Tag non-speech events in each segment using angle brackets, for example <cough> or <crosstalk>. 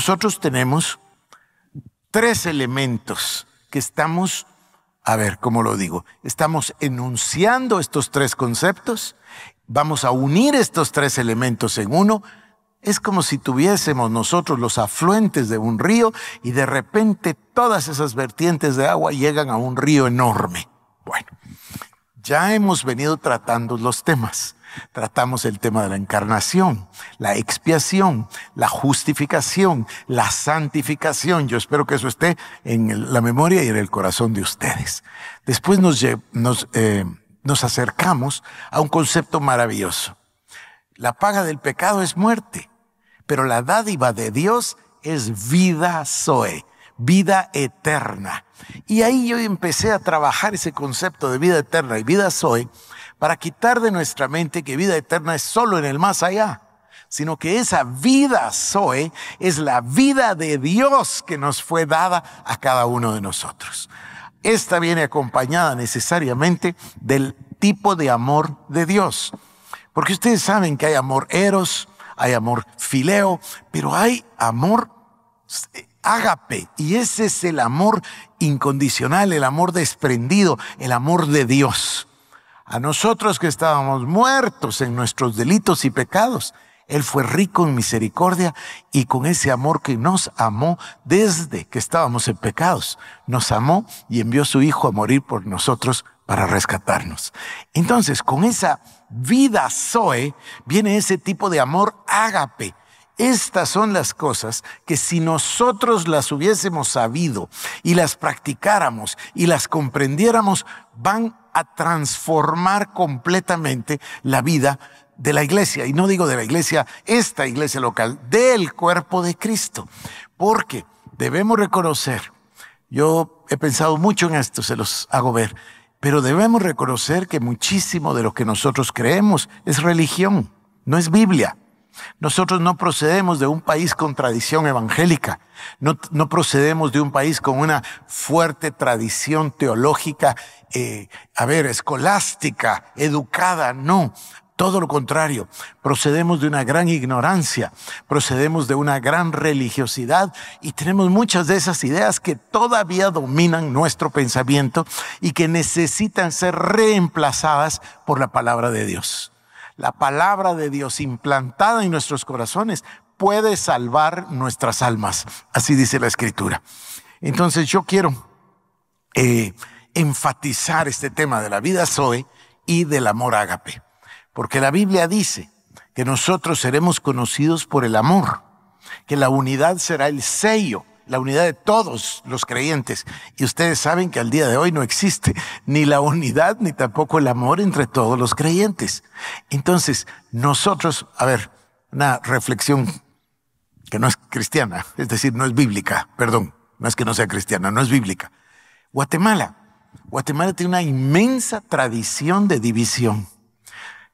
nosotros tenemos tres elementos que estamos, a ver, ¿cómo lo digo? Estamos enunciando estos tres conceptos, vamos a unir estos tres elementos en uno. Es como si tuviésemos nosotros los afluentes de un río y de repente todas esas vertientes de agua llegan a un río enorme. Bueno, ya hemos venido tratando los temas. Tratamos el tema de la encarnación, la expiación, la justificación, la santificación. Yo espero que eso esté en la memoria y en el corazón de ustedes. Después eh, nos, acercamos a un concepto maravilloso. La paga del pecado es muerte, pero la dádiva de Dios es vida Zoe vida eterna. Y ahí yo empecé a trabajar ese concepto de vida eterna y vida soy para quitar de nuestra mente que vida eterna es solo en el más allá, sino que esa vida soy es la vida de Dios que nos fue dada a cada uno de nosotros. Esta viene acompañada necesariamente del tipo de amor de Dios. Porque ustedes saben que hay amor eros, hay amor fileo, pero hay amor eh, ágape. Y ese es el amor incondicional, el amor desprendido, el amor de Dios. A nosotros que estábamos muertos en nuestros delitos y pecados, Él fue rico en misericordia y con ese amor que nos amó desde que estábamos en pecados, nos amó y envió a su Hijo a morir por nosotros para rescatarnos. Entonces, con esa vida Zoe viene ese tipo de amor ágape, estas son las cosas que si nosotros las hubiésemos sabido y las practicáramos y las comprendiéramos, van a transformar completamente la vida de la iglesia. Y no digo de la iglesia, esta iglesia local, del cuerpo de Cristo. Porque debemos reconocer, yo he pensado mucho en esto, se los hago ver, pero debemos reconocer que muchísimo de lo que nosotros creemos es religión, no es Biblia. Nosotros no procedemos de un país con tradición evangélica, no, procedemos de un país con una fuerte tradición teológica, eh, a ver, escolástica, educada, no. Todo lo contrario, procedemos de una gran ignorancia, procedemos de una gran religiosidad y tenemos muchas de esas ideas que todavía dominan nuestro pensamiento y que necesitan ser reemplazadas por la palabra de Dios la palabra de Dios implantada en nuestros corazones puede salvar nuestras almas. Así dice la escritura. Entonces yo quiero eh, enfatizar este tema de la vida Zoe y del amor ágape. Porque la Biblia dice que nosotros seremos conocidos por el amor, que la unidad será el sello la unidad de todos los creyentes. Y ustedes saben que al día de hoy no existe <laughs> ni la unidad ni tampoco el amor entre todos los creyentes. Entonces, nosotros, a ver, una reflexión que no es cristiana, <laughs> es decir, no es bíblica, perdón, no es que no sea cristiana, no es bíblica. Guatemala. Guatemala tiene una inmensa tradición de división.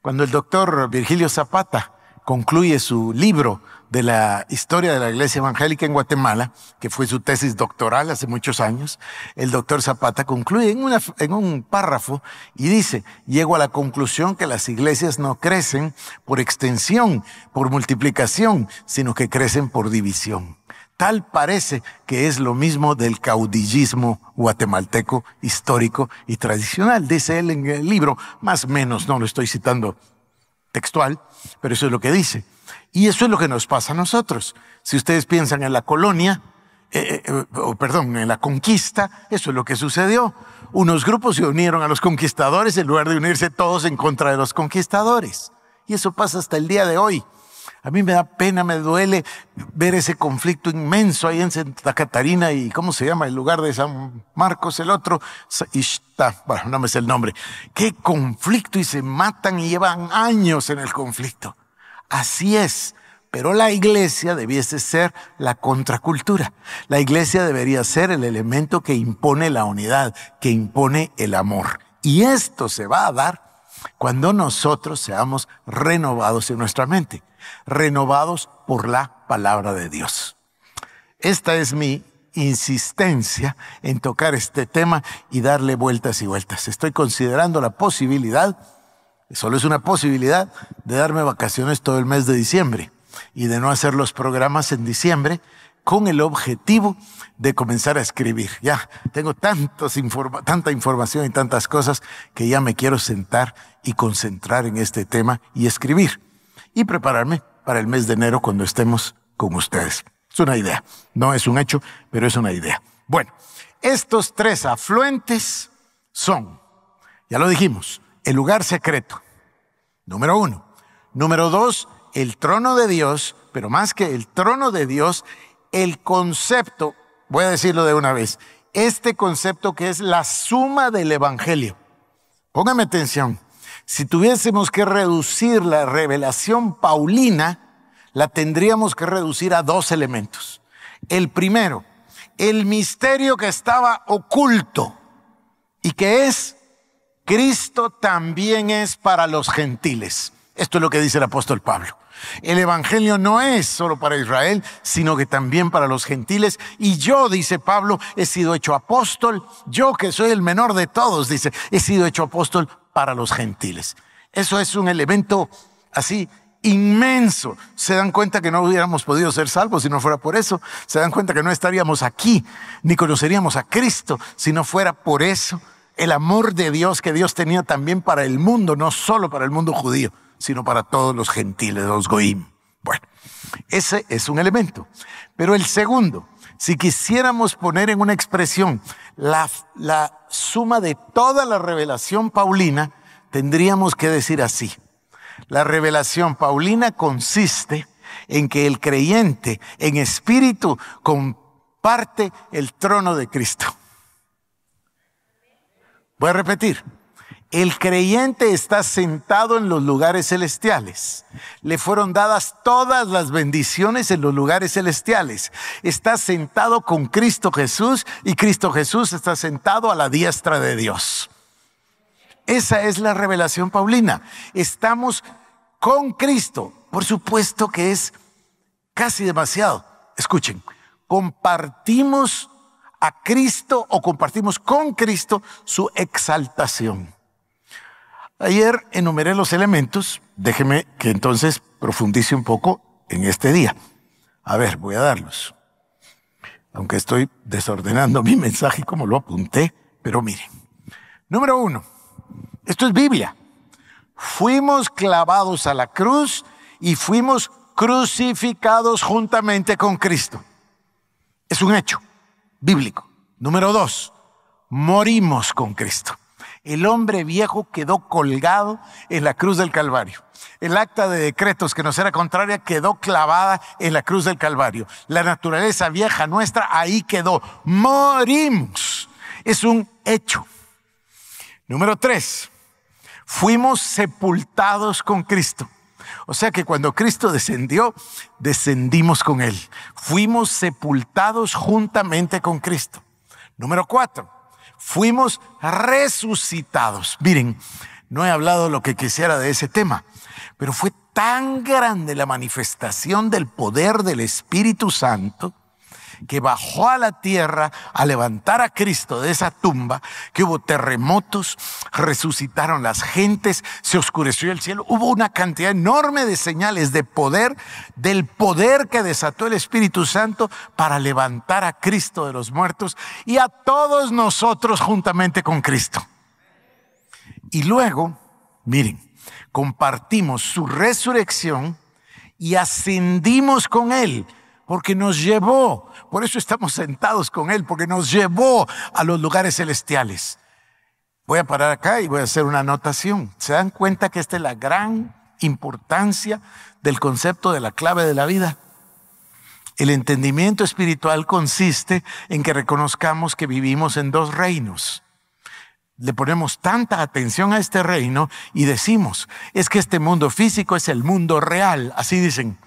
Cuando el doctor Virgilio Zapata concluye su libro de la historia de la Iglesia Evangélica en Guatemala, que fue su tesis doctoral hace muchos años, el doctor Zapata concluye en, un párrafo y dice, llego a la conclusión que las iglesias no crecen por extensión, por multiplicación, sino que crecen por división. Tal parece que es lo mismo del caudillismo guatemalteco histórico y tradicional, dice él en el libro, más o menos, no lo estoy citando textual, pero eso es lo que dice. Y eso es lo que nos pasa a nosotros. Si ustedes piensan en la colonia, eh, eh, eh, perdón, en la conquista, eso es lo que sucedió. Unos grupos se unieron a los conquistadores en lugar de unirse todos en contra de los conquistadores. Y eso pasa hasta el día de hoy. A mí me da pena, me duele ver ese conflicto inmenso ahí en Santa Catarina y cómo se llama el lugar de San Marcos, el otro, bueno, no me sé el nombre. Qué conflicto y se matan y llevan años en el conflicto. Así es. Pero la iglesia debiese ser la contracultura. La iglesia debería ser el elemento que impone la unidad, que impone el amor. Y esto se va a dar cuando nosotros seamos renovados en nuestra mente, renovados por la palabra de Dios. Esta es mi insistencia en tocar este tema y darle vueltas y vueltas. Estoy considerando la posibilidad Solo es una posibilidad de darme vacaciones todo el mes de diciembre y de no hacer los programas en diciembre con el objetivo de comenzar a escribir. Ya tengo tantas tanta información y tantas cosas que ya me quiero sentar y concentrar en este tema y escribir y prepararme para el mes de enero cuando estemos con ustedes. Es una idea, no es un hecho, pero es una idea. Bueno, estos tres afluentes son, ya lo dijimos, el lugar secreto. Número uno. Número dos, el trono de Dios, pero más que el trono de Dios, el concepto, voy a decirlo de una vez, este concepto que es la suma del Evangelio. Póngame atención, si tuviésemos que reducir la revelación paulina, la tendríamos que reducir a dos elementos. El primero, el misterio que estaba oculto y que es Cristo también es para los gentiles. Esto es lo que dice el apóstol Pablo. El Evangelio no es solo para Israel, sino que también para los gentiles. Y yo, dice Pablo, he sido hecho apóstol, yo que soy el menor de todos, dice, he sido hecho apóstol para los gentiles. Eso es un elemento así inmenso. Se dan cuenta que no hubiéramos podido ser salvos si no fuera por eso. Se dan cuenta que no estaríamos aquí, ni conoceríamos a Cristo si no fuera por eso el amor de Dios que Dios tenía también para el mundo, no solo para el mundo judío, sino para todos los gentiles, los goim. Bueno, ese es un elemento. Pero el segundo, si quisiéramos poner en una expresión la, la suma de toda la revelación paulina, tendríamos que decir así. La revelación paulina consiste en que el creyente en espíritu comparte el trono de Cristo. Voy a repetir. El creyente está sentado en los lugares celestiales. Le fueron dadas todas las bendiciones en los lugares celestiales. Está sentado con Cristo Jesús y Cristo Jesús está sentado a la diestra de Dios. Esa es la revelación paulina. Estamos con Cristo. Por supuesto que es casi demasiado. Escuchen, compartimos a Cristo o compartimos con Cristo su exaltación. Ayer enumeré los elementos, déjeme que entonces profundice un poco en este día. A ver, voy a darlos. Aunque estoy desordenando <laughs> mi mensaje como lo apunté, pero mire. Número uno, esto es Biblia. Fuimos clavados a la cruz y fuimos crucificados juntamente con Cristo. Es un hecho bíblico. Número dos, morimos con Cristo. El hombre viejo quedó colgado en la cruz del Calvario. El acta de decretos que nos era contraria quedó clavada en la cruz del Calvario. La naturaleza vieja nuestra ahí quedó. Morimos. Es un hecho. Número tres, fuimos sepultados con Cristo. O sea que cuando Cristo descendió, descendimos con Él. Fuimos sepultados juntamente con Cristo. Número cuatro, fuimos resucitados. Miren, no he hablado lo que quisiera de ese tema, pero fue tan grande la manifestación del poder del Espíritu Santo que bajó a la tierra a levantar a Cristo de esa tumba, que hubo terremotos, resucitaron las gentes, se oscureció el cielo, hubo una cantidad enorme de señales de poder, del poder que desató el Espíritu Santo para levantar a Cristo de los muertos y a todos nosotros juntamente con Cristo. Y luego, miren, compartimos su resurrección y ascendimos con Él porque nos llevó, por eso estamos sentados con Él, porque nos llevó a los lugares celestiales. Voy a parar acá y voy a hacer una anotación. ¿Se dan cuenta que esta es la gran importancia del concepto de la clave de la vida? El entendimiento espiritual consiste en que reconozcamos que vivimos en dos reinos. Le ponemos tanta atención a este reino y decimos, es que este mundo físico es el mundo real, así dicen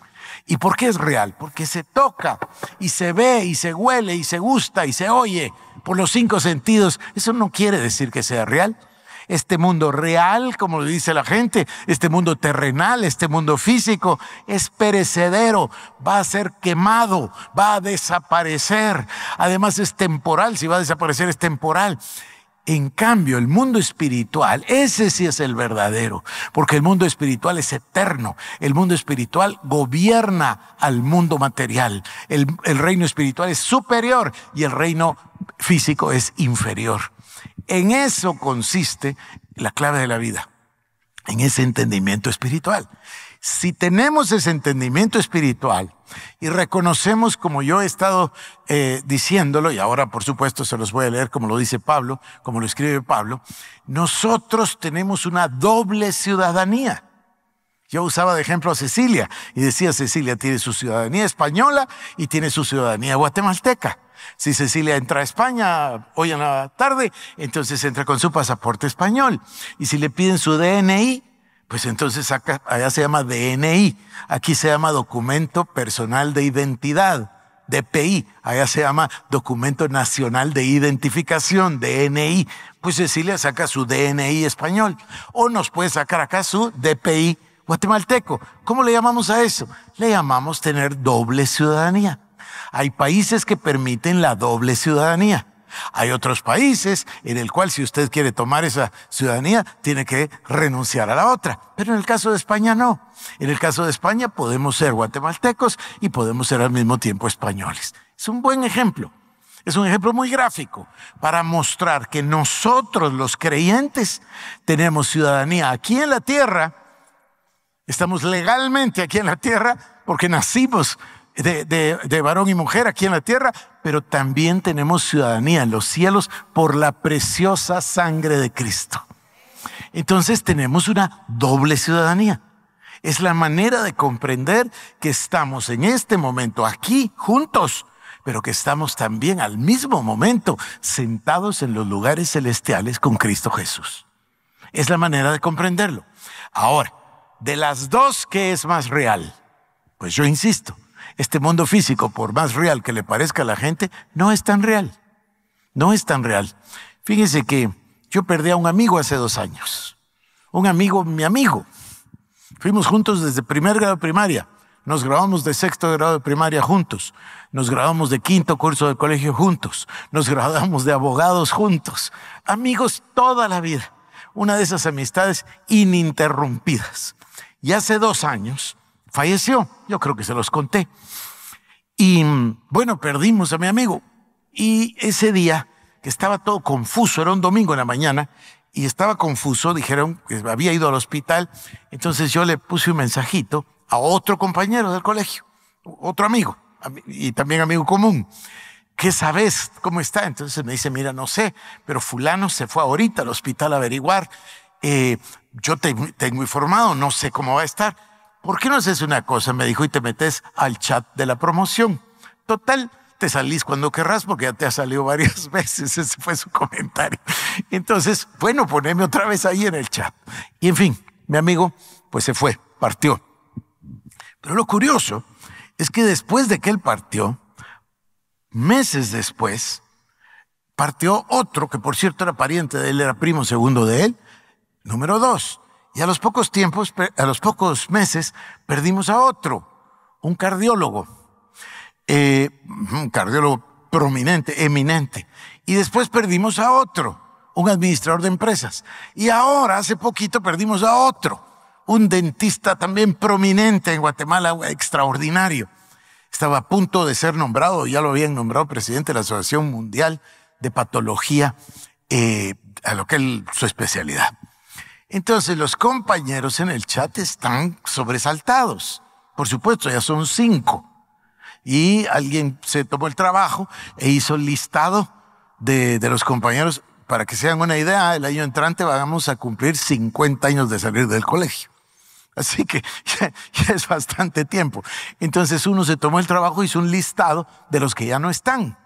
¿Y por qué es real? Porque se toca y se ve y se huele y se gusta y se oye por los cinco sentidos. Eso no quiere decir que sea real. Este mundo real, como lo dice la gente, este mundo terrenal, este mundo físico, es perecedero, va a ser quemado, va a desaparecer. Además es temporal, si va a desaparecer es temporal. En cambio, el mundo espiritual, ese sí es el verdadero, porque el mundo espiritual es eterno. El mundo espiritual gobierna al mundo material. El, reino espiritual es superior y el reino físico es inferior. En eso consiste la clave de la vida, en ese entendimiento espiritual. Si tenemos ese entendimiento espiritual y reconocemos, como yo he estado eh, diciéndolo, y ahora por supuesto se los voy a leer como lo dice Pablo, como lo escribe Pablo, nosotros tenemos una doble ciudadanía. Yo usaba de ejemplo a Cecilia y decía, Cecilia tiene su ciudadanía española y tiene su ciudadanía guatemalteca. Si Cecilia entra a España hoy en la tarde, entonces entra con su pasaporte español. Y si le piden su DNI, pues entonces acá, allá se llama DNI, aquí se llama documento personal de identidad, DPI, allá se llama documento nacional de identificación, DNI. Pues Cecilia saca su DNI español o nos puede sacar acá su DPI guatemalteco. ¿Cómo le llamamos a eso? Le llamamos tener doble ciudadanía. Hay países que permiten la doble ciudadanía. Hay otros países en el cual si usted quiere tomar esa ciudadanía tiene que renunciar a la otra. Pero en el caso de España no. En el caso de España podemos ser guatemaltecos y podemos ser al mismo tiempo españoles. Es un buen ejemplo. Es un ejemplo muy gráfico para mostrar que nosotros los creyentes tenemos ciudadanía aquí en la tierra. Estamos legalmente aquí en la tierra porque nacimos de, varón y mujer aquí en la tierra, pero también tenemos ciudadanía en los cielos por la preciosa sangre de Cristo. Entonces tenemos una doble ciudadanía. Es la manera de comprender que estamos en este momento aquí juntos, pero que estamos también al mismo momento sentados en los lugares celestiales con Cristo Jesús. Es la manera de comprenderlo. Ahora, de las dos, ¿qué es más real? Pues yo insisto, este mundo físico, por más real que le parezca a la gente, no es tan real. No es tan real. Fíjense que yo perdí a un amigo hace dos años. Un amigo, mi amigo. Fuimos juntos desde primer grado de primaria. Nos grabamos de sexto grado de primaria juntos. Nos grabamos de quinto curso de colegio juntos. Nos graduamos de abogados juntos. Amigos toda la vida. Una de esas amistades ininterrumpidas. Y hace dos años falleció, yo creo que se los conté. Y mm, bueno, perdimos a mi amigo. Y ese día, que estaba todo confuso, era un domingo en la mañana, y estaba confuso, dijeron que había ido al hospital, entonces yo le puse un mensajito a otro compañero del colegio, otro amigo, y también amigo común. ¿Qué sabes? ¿Cómo está? Entonces me dice, mira, no sé, pero fulano se fue ahorita al hospital a averiguar. Eh, yo te tengo informado, no sé cómo va a estar ¿por qué no haces una cosa? Me dijo, y te metes al chat de la promoción. Total, te salís cuando querrás porque ya te ha salido varias <laughs> veces. Ese fue su comentario. Entonces, bueno, poneme otra vez ahí en el chat. Y en fin, mi amigo, pues se fue, partió. Pero lo curioso es que después de que él partió, meses después, partió otro que por cierto era pariente de él, era primo segundo de él. Número dos, y a los pocos tiempos, a los pocos meses, perdimos a otro, un cardiólogo, eh, un cardiólogo prominente, eminente. Y después perdimos a otro, un administrador de empresas. Y ahora, hace poquito, perdimos a otro, un dentista también prominente en Guatemala, extraordinario. Estaba a punto de ser nombrado, ya lo habían nombrado presidente de la Asociación Mundial de Patología, eh, a lo que es su especialidad. Entonces los compañeros en el chat están sobresaltados. Por supuesto, ya son cinco. Y alguien se tomó el trabajo e hizo el listado de, de los compañeros. Para que sean una idea, el año entrante vamos a cumplir 50 años de salir del colegio. Así que <laughs> ya, es bastante tiempo. Entonces uno se tomó el trabajo, hizo un listado de los que ya no están.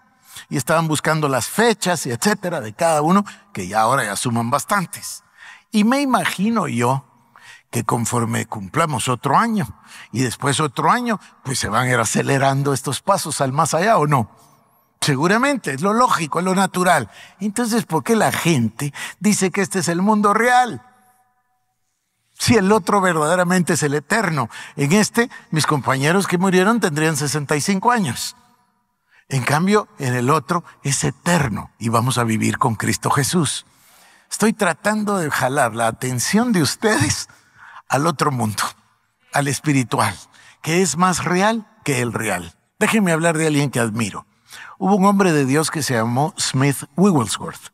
Y estaban buscando las fechas, y etcétera, de cada uno, que ya ahora ya suman bastantes. Y me imagino yo que conforme cumplamos otro año y después otro año, pues se van a ir acelerando estos pasos al más allá o no. Seguramente, es lo lógico, es lo natural. Entonces, ¿por qué la gente dice que este es el mundo real? Si el otro verdaderamente es el eterno. En este, mis compañeros que murieron tendrían 65 años. En cambio, en el otro es eterno y vamos a vivir con Cristo Jesús. Estoy tratando de jalar la atención de ustedes al otro mundo, al espiritual, que es más real que el real. Déjenme hablar de alguien que admiro. Hubo un hombre de Dios que se llamó Smith Wigglesworth.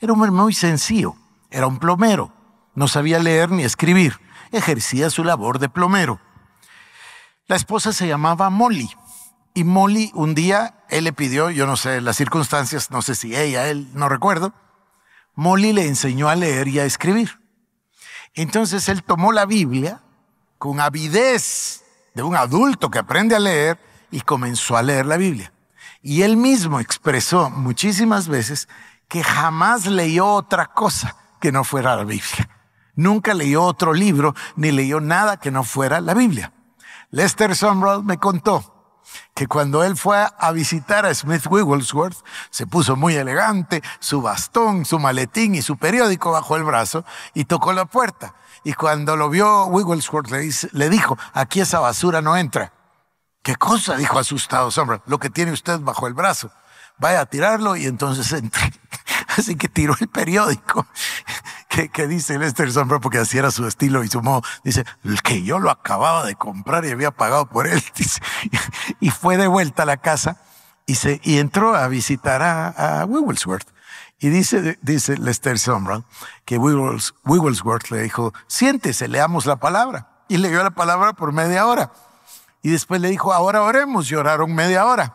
Era un hombre muy sencillo, era un plomero, no sabía leer ni escribir, ejercía su labor de plomero. La esposa se llamaba Molly y Molly un día él le pidió, yo no sé las circunstancias, no sé si ella, él, no recuerdo, Molly le enseñó a leer y a escribir. Entonces él tomó la Biblia con avidez de un adulto que aprende a leer y comenzó a leer la Biblia. Y él mismo expresó muchísimas veces que jamás leyó otra cosa que no fuera la Biblia. Nunca leyó otro libro ni leyó nada que no fuera la Biblia. Lester Sumrall me contó que cuando él fue a visitar a Smith Wigglesworth, se puso muy elegante, su bastón, su maletín y su periódico bajo el brazo y tocó la puerta. Y cuando lo vio, Wigglesworth le, dijo, aquí esa basura no entra. ¿Qué cosa? dijo asustado Sombra, lo que tiene usted bajo el brazo. Vaya a tirarlo y entonces entre. <laughs> Así que tiró el periódico que dice Lester Sombra? Porque así era su estilo y su modo. Dice, el que yo lo acababa de comprar y había pagado por él. <laughs> y fue de vuelta a la casa y, se, y entró a visitar a, a Wigglesworth. Y dice, dice Lester Sombra que Wiggles, Wigglesworth le dijo, siéntese, leamos la palabra. Y le dio la palabra por media hora. Y después le dijo, ahora oremos Lloraron media hora.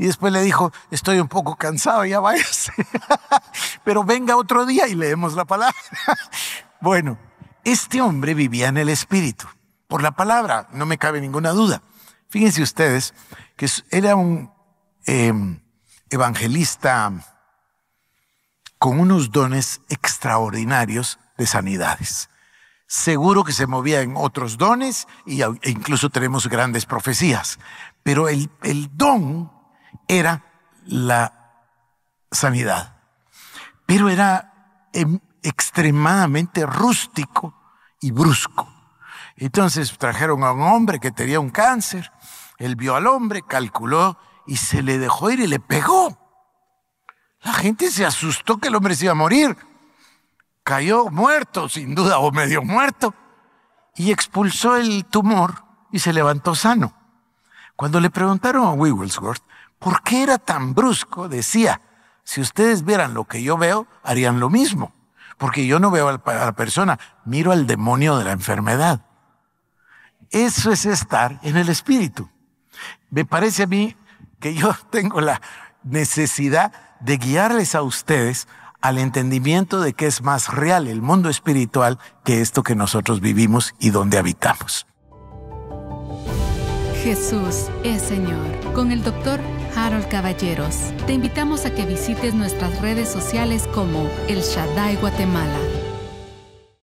Y después le dijo, estoy un poco cansado, ya váyase. <laughs> Pero venga otro día y leemos la palabra. <laughs> bueno, este hombre vivía en el Espíritu, por la palabra, no me cabe ninguna duda. Fíjense ustedes que era un em, evangelista con unos dones extraordinarios de sanidades. Seguro que se movía en otros dones e incluso tenemos grandes profecías, pero el, el don era la sanidad. Pero era em, extremadamente rústico y brusco. Entonces trajeron a un hombre que tenía un cáncer, él vio al hombre, calculó y se le dejó ir y le pegó. La gente se asustó que el hombre se iba a morir. Cayó muerto, sin duda, o medio muerto, y expulsó el tumor y se levantó sano. Cuando le preguntaron a Wigglesworth ¿Por qué era tan brusco? Decía, si ustedes vieran lo que yo veo, harían lo mismo. Porque yo no veo a la persona, miro al demonio de la enfermedad. Eso es estar en el espíritu. Me parece a mí que yo <laughs> tengo la necesidad de guiarles a ustedes al entendimiento de que es más real el mundo espiritual que esto que nosotros vivimos y donde habitamos. Jesús es Señor con el doctor Carol Caballeros. Te invitamos a que visites nuestras redes sociales como El Shaddai Guatemala.